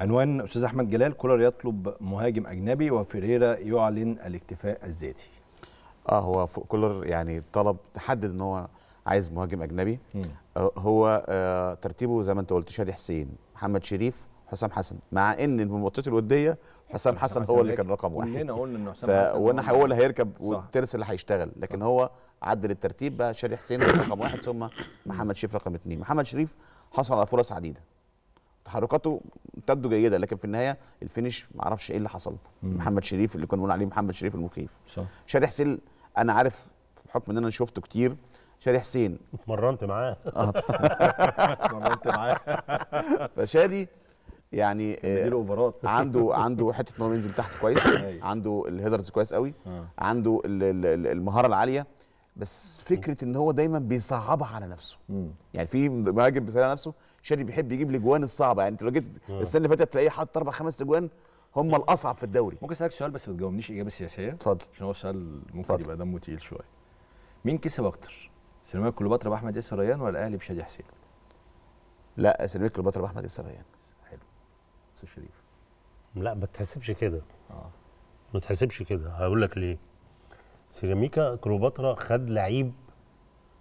عنوان استاذ احمد جلال كولر يطلب مهاجم اجنبي وفيريرا يعلن الاكتفاء الذاتي اه هو كولر يعني طلب تحدد ان هو عايز مهاجم اجنبي آه هو آه ترتيبه زي ما انت قلت شادي حسين محمد شريف حسام حسن مع ان المباريات الوديه حسام حسن هو اللي كان رقم واحد كلنا قلنا ان حسام حسن وانا هو اللي هيركب والترس اللي هيشتغل لكن هو عدل الترتيب بقى شادي حسين رقم واحد ثم محمد شريف رقم اثنين محمد شريف حصل على فرص عديده تحركاته تبدو جيده لكن في النهايه الفينش ما اعرفش ايه اللي حصل مم. محمد شريف اللي كنا بنقول عليه محمد شريف المخيف صح شاري حسين انا عارف بحكم ان انا شفته كتير شادي حسين اتمرنت معاه آه، اتمرنت معاه فشادي يعني آه عنده عنده حته ان هو ينزل تحت كويس أيوة. عنده الهيدرز كويس قوي آه. عنده المهاره العاليه بس فكره ان هو دايما بيصعبها على نفسه مم. يعني في مهاجم بيسال على نفسه شادي بيحب يجيب الاجوان الصعبه يعني انت لو جيت السنه اللي فاتت تلاقيه حاطط اربع خمس اجوان هم الاصعب في الدوري ممكن اسالك سؤال بس ما تجاوبنيش اجابه سياسيه اتفضل عشان هو سؤال ممكن فضل. يبقى دمه تقيل شويه مين كسب اكتر سينمائية كليوباترا باحمد ياسر ريان ولا الاهلي بشادي حسين لا سينمائية كليوباترا باحمد ياسر ريان حلو استاذ شريف لا ما تحسبش كده اه ما تحسبش كده هقول لك ليه سيراميكا كليوباترا خد لعيب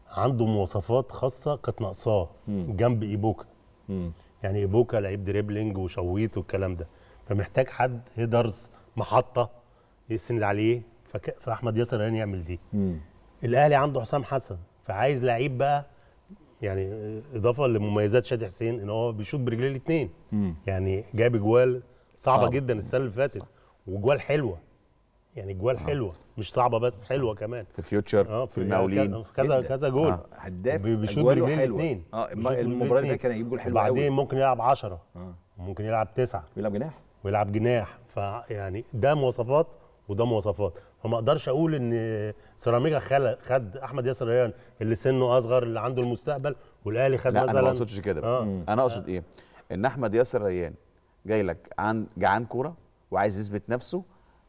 عنده مواصفات خاصه كانت ناقصاه جنب ايبوكا مم. يعني ايبوكا لعيب دريبلينج وشويت والكلام ده فمحتاج حد هيدرز محطه يسند عليه فك... فاحمد ياسر هاني يعمل دي مم. الاهلي عنده حسام حسن فعايز لعيب بقى يعني اضافه لمميزات شادي حسين ان هو بيشوط برجليه الاثنين يعني جاب اجوال صعبه صعب. جدا السنه اللي فاتت واجوال حلوه يعني جوال آه. حلوه مش صعبه بس آه. حلوه كمان في فيوتشر اه في المقاولين يعني كذا إيه؟ كذا جول آه. هداف بيشوط برجلين الاثنين اه المباراه دي كان هيجيب جول حلو بعدين ممكن يلعب 10 آه. ممكن يلعب 9 ويلعب جناح ويلعب جناح فيعني ده مواصفات وده مواصفات فما اقدرش اقول ان سيراميكا خد احمد ياسر ريان اللي سنه اصغر اللي عنده المستقبل والاهلي خد لا مثلا لا انا ما اقصدش كده آه. انا اقصد ايه ان احمد ياسر ريان جاي لك عن جعان كوره وعايز يثبت نفسه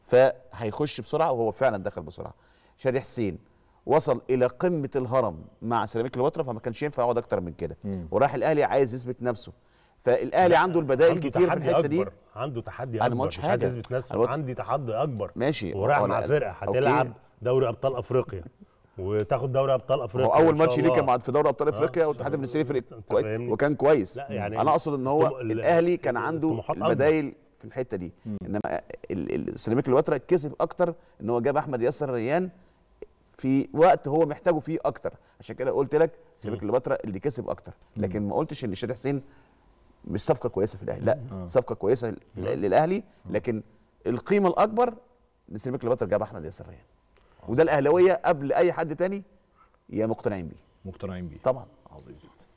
فهيخش بسرعه وهو فعلا دخل بسرعه شريح حسين وصل الى قمه الهرم مع سيراميكا كليوباترا فما كانش ينفع يقعد اكتر من كده وراح الاهلي عايز يثبت نفسه فالاهلي عنده البدائل عنده كتير في الحته دي عنده تحدي اكبر انا ما قلتش حاجه يثبت نفسه الوقت... عندي تحدي اكبر ماشي وراح مع فرقه هتلعب دوري ابطال افريقيا وتاخد دوري ابطال افريقيا هو اول ماتش ليه كان في دوري ابطال آه، افريقيا آه والاتحاد المصري فريق كويس وكان كويس لا يعني انا اقصد ان هو الاهلي كان عنده البدائل في الحته دي انما سيراميكا الوتر كسب اكتر ان هو جاب احمد ياسر ريان في وقت هو محتاجه فيه اكتر عشان كده قلت لك سيراميكا الوتر اللي كسب اكتر لكن ما قلتش ان شادي حسين مش صفقه كويسه في الاهلي لا آه. صفقه كويسه للاهلي لكن القيمه الاكبر لسيراميكا الوتر جاب احمد ياسر ريان وده الاهلاويه قبل اي حد تاني يا مقتنعين بيه مقتنعين بيه طبعا عظيم